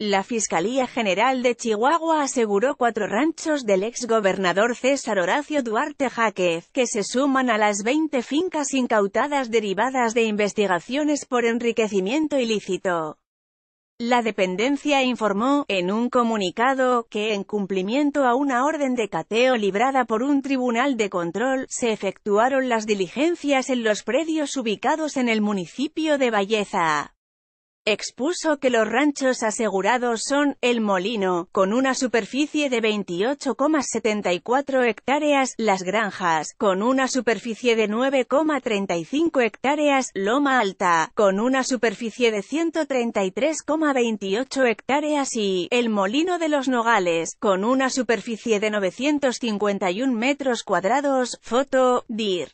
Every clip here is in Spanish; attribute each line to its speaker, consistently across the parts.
Speaker 1: La Fiscalía General de Chihuahua aseguró cuatro ranchos del exgobernador César Horacio Duarte Jaquez, que se suman a las 20 fincas incautadas derivadas de investigaciones por enriquecimiento ilícito. La dependencia informó, en un comunicado, que en cumplimiento a una orden de cateo librada por un tribunal de control, se efectuaron las diligencias en los predios ubicados en el municipio de Valleza expuso que los ranchos asegurados son El Molino, con una superficie de 28,74 hectáreas, Las Granjas, con una superficie de 9,35 hectáreas, Loma Alta, con una superficie de 133,28 hectáreas y El Molino de los Nogales, con una superficie de 951 metros cuadrados, foto, dir.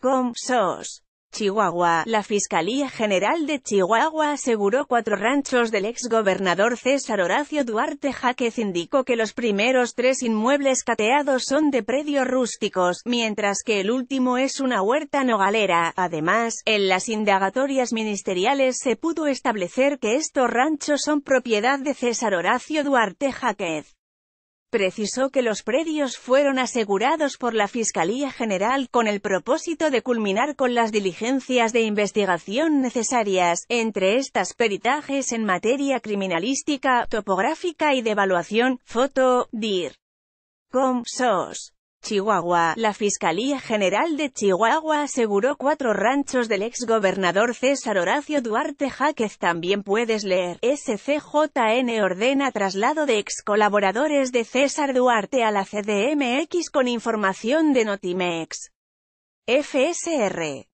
Speaker 1: Com, sos. Chihuahua. La Fiscalía General de Chihuahua aseguró cuatro ranchos del exgobernador César Horacio Duarte Jaquez. Indicó que los primeros tres inmuebles cateados son de predios rústicos, mientras que el último es una huerta nogalera. Además, en las indagatorias ministeriales se pudo establecer que estos ranchos son propiedad de César Horacio Duarte Jaquez. Precisó que los predios fueron asegurados por la Fiscalía General con el propósito de culminar con las diligencias de investigación necesarias, entre estas peritajes en materia criminalística, topográfica y de evaluación, foto, dir. sos. Chihuahua. La Fiscalía General de Chihuahua aseguró cuatro ranchos del ex gobernador César Horacio Duarte Jaquez. También puedes leer, SCJN ordena traslado de ex colaboradores de César Duarte a la CDMX con información de Notimex. FSR